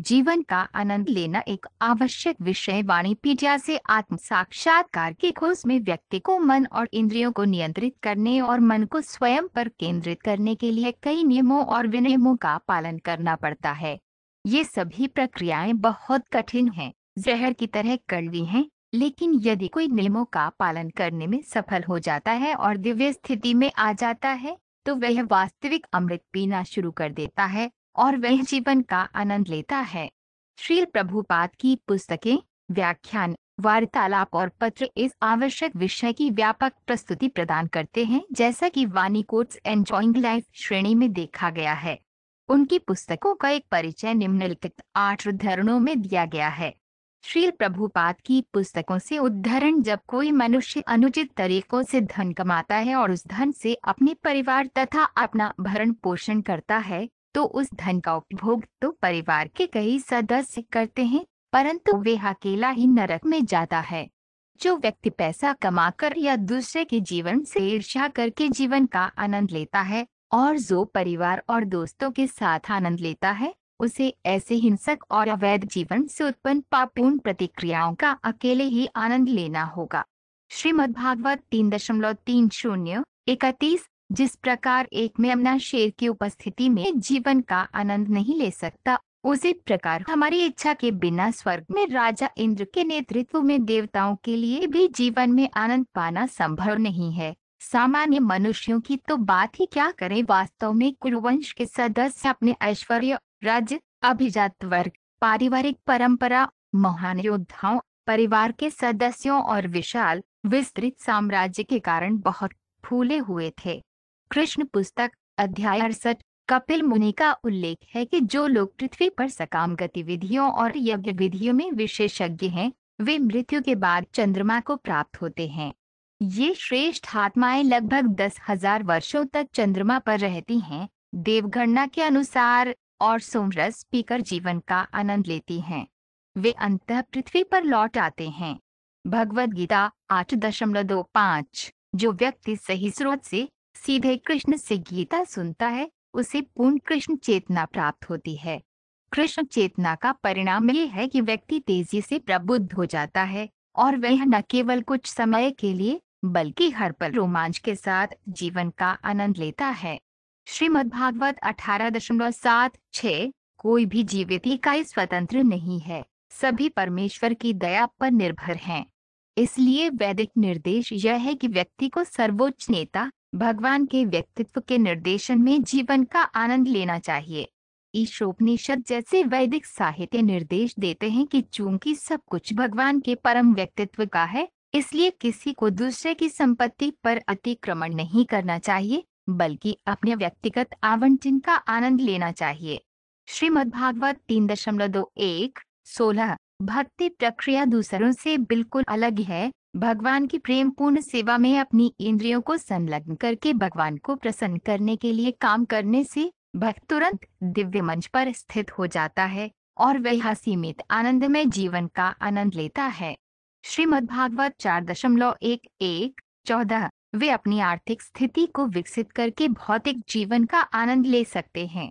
जीवन का आनंद लेना एक आवश्यक विषय वाणी पीडिया से आत्म साक्षात्कार की खोज में व्यक्ति को मन और इंद्रियों को नियंत्रित करने और मन को स्वयं पर केंद्रित करने के लिए कई नियमों और विनियमों का पालन करना पड़ता है ये सभी प्रक्रियाएं बहुत कठिन हैं, जहर की तरह कड़वी हैं, लेकिन यदि कोई नियमों का पालन करने में सफल हो जाता है और दिव्य स्थिति में आ जाता है तो वह वास्तविक अमृत पीना शुरू कर देता है और वह जीवन का आनंद लेता है श्री प्रभुपाद की पुस्तकें व्याख्यान वार्तालाप और पत्र इस आवश्यक विषय की व्यापक प्रस्तुति प्रदान करते हैं जैसा कि वानी कोट्स एंजॉइंग लाइफ श्रेणी में देखा गया है उनकी पुस्तकों का एक परिचय निम्नलिखित आठ उद्धरणों में दिया गया है श्रील प्रभुपाद की पुस्तकों से उद्धरण जब कोई मनुष्य अनुचित तरीकों से धन कमाता है और उस धन से अपने परिवार तथा अपना भरण पोषण करता है तो उस धन का उपभोग तो परिवार के कई सदस्य करते हैं परंतु वह अकेला ही नरक में जाता है जो व्यक्ति पैसा कमाकर या दूसरे के जीवन से ईर्ष्या करके जीवन का आनंद लेता है और जो परिवार और दोस्तों के साथ आनंद लेता है उसे ऐसे हिंसक और अवैध जीवन से उत्पन्न पापूर्ण प्रतिक्रियाओं का अकेले ही आनंद लेना होगा भागवत तीन दशमलव तीन शून्य इकतीस जिस प्रकार एक मेमना शेर की उपस्थिति में जीवन का आनंद नहीं ले सकता उसी प्रकार हमारी इच्छा के बिना स्वर्ग में राजा इंद्र के नेतृत्व में देवताओं के लिए भी जीवन में आनंद पाना संभव नहीं है सामान्य मनुष्यों की तो बात ही क्या करें वास्तव में कुरुवंश के सदस्य अपने ऐश्वर्य राज्य अभिजात वर्ग पारिवारिक परंपरा महान योद्धाओं परिवार के सदस्यों और विशाल विस्तृत साम्राज्य के कारण बहुत फूले हुए थे कृष्ण पुस्तक अध्याय अड़सठ कपिल मुनि का उल्लेख है कि जो लोग पृथ्वी पर सकाम गतिविधियों और यज्ञ विधियों में विशेषज्ञ हैं वे मृत्यु के बाद चंद्रमा को प्राप्त होते हैं ये श्रेष्ठ आत्माएं लगभग दस हजार वर्षो तक चंद्रमा पर रहती हैं देवगणना के अनुसार और सोमरस पीकर जीवन का आनंद लेती हैं वे अंत पृथ्वी पर लौट आते हैं भगवद गीता आठ दशमलव दो पाँच जो व्यक्ति सही स्रोत से सीधे कृष्ण से गीता सुनता है उसे पूर्ण कृष्ण चेतना प्राप्त होती है कृष्ण चेतना का परिणाम ये है कि व्यक्ति तेजी से प्रबुद्ध हो जाता है और वह न केवल कुछ समय के लिए बल्कि हर पल रोमांच के साथ जीवन का आनंद लेता है श्रीमद् भागवत अठारह दशमलव सात छह कोई भी जीवित इकाई स्वतंत्र नहीं है सभी परमेश्वर की दया पर निर्भर हैं। इसलिए वैदिक निर्देश यह है कि व्यक्ति को सर्वोच्च नेता भगवान के व्यक्तित्व के निर्देशन में जीवन का आनंद लेना चाहिए ईशोपनिषद जैसे वैदिक साहित्य निर्देश देते हैं कि चूंकि सब कुछ भगवान के परम व्यक्तित्व का है इसलिए किसी को दूसरे की संपत्ति पर अतिक्रमण नहीं करना चाहिए बल्कि अपने व्यक्तिगत आवंटन का आनंद लेना चाहिए श्रीमद् भागवत तीन दशमलव दो एक सोलह भक्ति प्रक्रिया दूसरों से बिल्कुल अलग है भगवान की प्रेम पूर्ण सेवा में अपनी इंद्रियों को संलग्न करके भगवान को प्रसन्न करने के लिए काम करने से भक्त तुरंत दिव्य मंच पर स्थित हो जाता है और वह सीमित आनंद में जीवन का आनंद लेता है श्रीमद भागवत चार दशमलव एक एक चौदह वे अपनी आर्थिक स्थिति को विकसित करके भौतिक जीवन का आनंद ले सकते हैं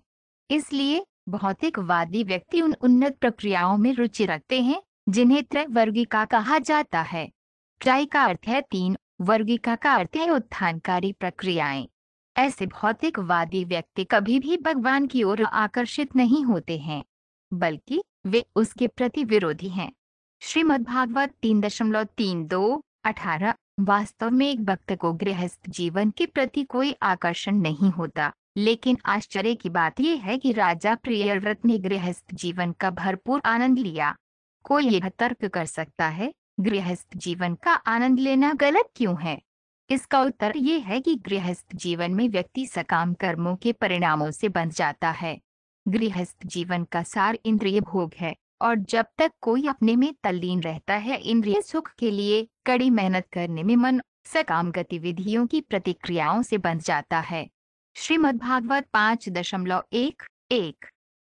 इसलिए भौतिकवादी व्यक्ति उन उन्नत प्रक्रियाओं में रुचि रखते हैं जिन्हें त्रय वर्गी का कहा जाता है ट्राई का अर्थ है तीन वर्गिका का अर्थ है उत्थानकारी प्रक्रियाएं ऐसे भौतिकवादी व्यक्ति कभी भी भगवान की ओर आकर्षित नहीं होते हैं बल्कि वे उसके प्रति विरोधी हैं श्रीमद् भागवत तीन दशमलव तीन दो अठारह वास्तव में एक भक्त को गृहस्थ जीवन के प्रति कोई आकर्षण नहीं होता लेकिन आश्चर्य की बात यह है कि राजा प्रियव्रत ने गृहस्थ जीवन का भरपूर आनंद लिया कोई यह तर्क कर सकता है गृहस्थ जीवन का आनंद लेना गलत क्यों है इसका उत्तर ये है कि गृहस्थ जीवन में व्यक्ति सकाम कर्मों के परिणामों से बन जाता है गृहस्थ जीवन का सार इंद्रिय भोग है और जब तक कोई अपने में तल्लीन रहता है इंद्रिय सुख के लिए कड़ी मेहनत करने में मन सकाम गतिविधियों की प्रतिक्रियाओं से बंध जाता है भागवत पाँच दशमलव एक एक